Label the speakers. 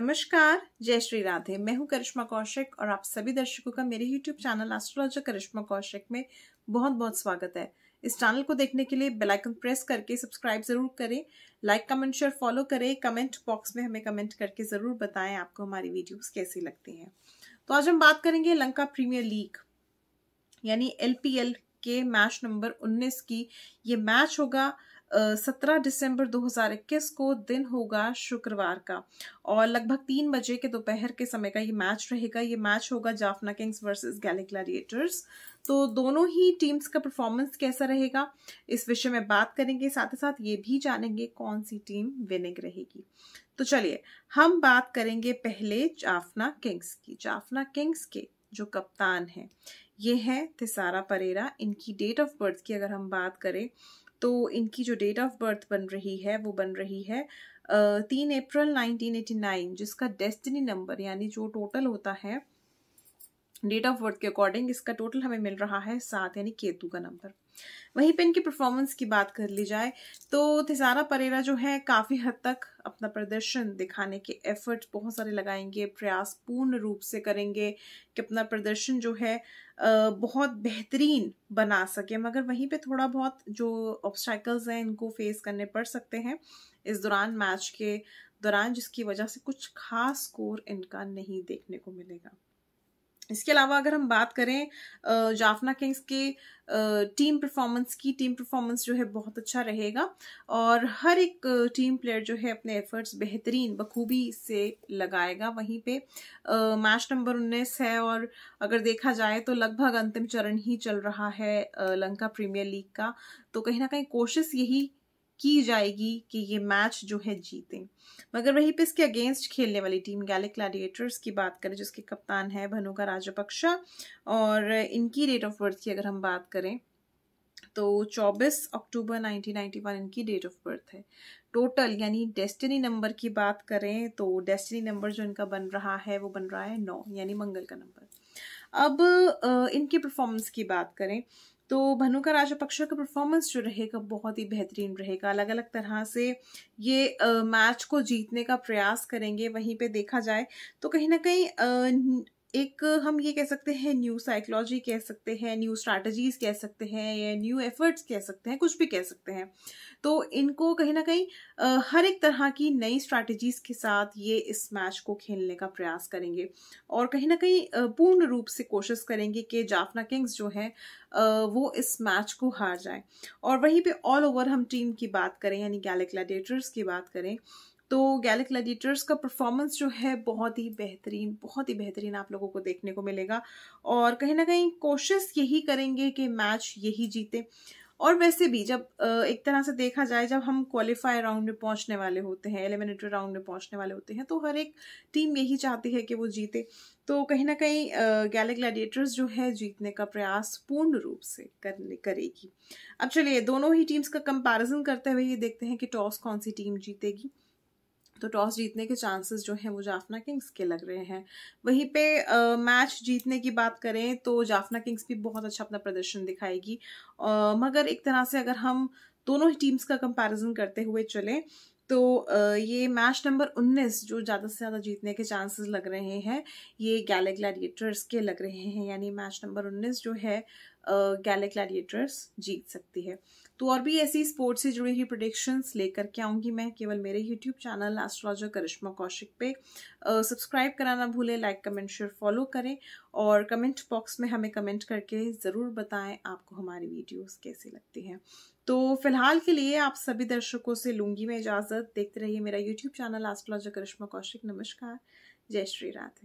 Speaker 1: नमस्कार जय श्री राधे मैं हूं करिश्मा कौशिक और आप सभी दर्शकों का मेरे YouTube channel astrologer Karishma Kaushik में बहुत बहुत स्वागत है इस चैनल को देखने के लिए बेल आइकन प्रेस करके सब्सक्राइब जरूर करें लाइक कमेंट शेयर फॉलो करें कमेंट बॉक्स में हमें कमेंट करके जरूर बताएं आपको हमारी वीडियोस कैसी लगती हैं तो आज हम बात करेंगे लंका प्रीमियर लीग यानी एल के मैच नंबर उन्नीस की ये मैच होगा सत्रह दिसंबर 2021 को दिन होगा शुक्रवार का और लगभग तीन बजे के दोपहर के समय का ये मैच रहेगा ये मैच होगा Jaffna kings versus Galle gladiators तो दोनों ही टीम्स का परफॉर्मेंस कैसा रहेगा इस विषय में बात करेंगे साथ ही साथ ये भी जानेंगे कौन सी टीम विनिंग रहेगी तो चलिए हम बात करेंगे पहले जाफना किंग्स की जाफना किंग्स के जो कप्तान हैं ये हैं तिसारा परेरा इनकी डेट ऑफ बर्थ की अगर हम बात करें तो इनकी जो डेट ऑफ बर्थ बन रही है वो बन रही है तीन अप्रैल 1989 जिसका डेस्टिनी नंबर यानी जो टोटल होता है डेट ऑफ बर्थ के अकॉर्डिंग इसका टोटल हमें मिल रहा है सात यानी केतु का नंबर वहीं पे इनकी परफॉर्मेंस की बात कर ली जाए तो थिसारा परेरा जो है काफ़ी हद तक अपना प्रदर्शन दिखाने के एफर्ट बहुत सारे लगाएंगे प्रयास पूर्ण रूप से करेंगे कि अपना प्रदर्शन जो है बहुत बेहतरीन बना सके मगर वहीं पे थोड़ा बहुत जो ऑब्स्टाइकल्स हैं इनको फेस करने पड़ सकते हैं इस दौरान मैच के दौरान जिसकी वजह से कुछ खास स्कोर इनका नहीं देखने को मिलेगा इसके अलावा अगर हम बात करें जाफना किंग्स के टीम परफॉर्मेंस की टीम परफॉर्मेंस जो है बहुत अच्छा रहेगा और हर एक टीम प्लेयर जो है अपने एफर्ट्स बेहतरीन बखूबी से लगाएगा वहीं पे मैच नंबर उन्नीस है और अगर देखा जाए तो लगभग अंतिम चरण ही चल रहा है लंका प्रीमियर लीग का तो कहीं ना कहीं कोशिश यही की जाएगी कि ये मैच जो है जीतें मगर वहीं पे इसके अगेंस्ट खेलने वाली टीम गैलिक ग्लैडिएटर्स की बात करें जिसके कप्तान है भनुका राजपक्षा और इनकी डेट ऑफ बर्थ की अगर हम बात करें तो 24 अक्टूबर 1991 इनकी डेट ऑफ बर्थ है टोटल यानी डेस्टिनी नंबर की बात करें तो डेस्टिनी नंबर जो इनका बन रहा है वो बन रहा है नौ यानी मंगल का नंबर अब इनकी परफॉर्मेंस की बात करें तो भनुका राजापक्ष का परफॉर्मेंस जो रहेगा बहुत ही बेहतरीन रहेगा अलग अलग तरह से ये मैच को जीतने का प्रयास करेंगे वहीं पे देखा जाए तो कहीं ना कहीं एक हम ये कह सकते हैं न्यू साइकोलॉजी कह सकते हैं न्यू स्ट्रैटेजीज कह सकते हैं या न्यू एफर्ट्स कह सकते हैं कुछ भी कह सकते हैं तो इनको कहीं ना कहीं हर एक तरह की नई स्ट्रैटेजीज के साथ ये इस मैच को खेलने का प्रयास करेंगे और कहीं ना कहीं पूर्ण रूप से कोशिश करेंगे कि जाफना किंग्स जो हैं वो इस मैच को हार जाए और वहीं पे ऑल ओवर हम टीम की बात करें यानी गैले की बात करें तो गैलिक ग्लैडिएटर्स का परफॉर्मेंस जो है बहुत ही बेहतरीन बहुत ही बेहतरीन आप लोगों को देखने को मिलेगा और कहीं ना कहीं कोशिश यही करेंगे कि मैच यही जीते और वैसे भी जब एक तरह से देखा जाए जब हम क्वालिफाई राउंड में पहुंचने वाले होते हैं एलिमिनेटरी राउंड में पहुंचने वाले होते हैं तो हर एक टीम यही चाहती है कि वो जीते तो कहीं ना कहीं गैलिक ग्लैडिएटर्स जो है जीतने का प्रयास पूर्ण रूप से करने करेगी अब चलिए दोनों ही टीम्स का कंपेरिजन करते हुए ये देखते हैं कि टॉस कौन सी टीम जीतेगी तो टॉस जीतने के चांसेस जो हैं वो जाफना किंग्स के लग रहे हैं वहीं पे आ, मैच जीतने की बात करें तो जाफना किंग्स भी बहुत अच्छा अपना प्रदर्शन दिखाएगी आ, मगर एक तरह से अगर हम दोनों ही टीम्स का कंपैरिजन करते हुए चलें तो ये मैच नंबर 19 जो ज़्यादा से ज़्यादा जीतने के चांसेस लग रहे हैं ये गैले ग्लैडिएटर्स के लग रहे हैं यानी मैच नंबर उन्नीस जो है गैले ग्लैडिएटर्स जीत सकती है तो और भी ऐसी स्पोर्ट्स से जुड़ी हुई प्रोडिक्शंस लेकर के आऊँगी मैं केवल मेरे YouTube channel astrologer Karishma Kaushik पे सब्सक्राइब कराना भूलें लाइक कमेंट शेयर फॉलो करें और कमेंट बॉक्स में हमें कमेंट करके ज़रूर बताएं आपको हमारी वीडियोस कैसी लगती हैं तो फिलहाल के लिए आप सभी दर्शकों से लूँगी मैं इजाज़त देखते रहिए मेरा YouTube channel astrologer Karishma Kaushik नमस्कार जय श्री राधे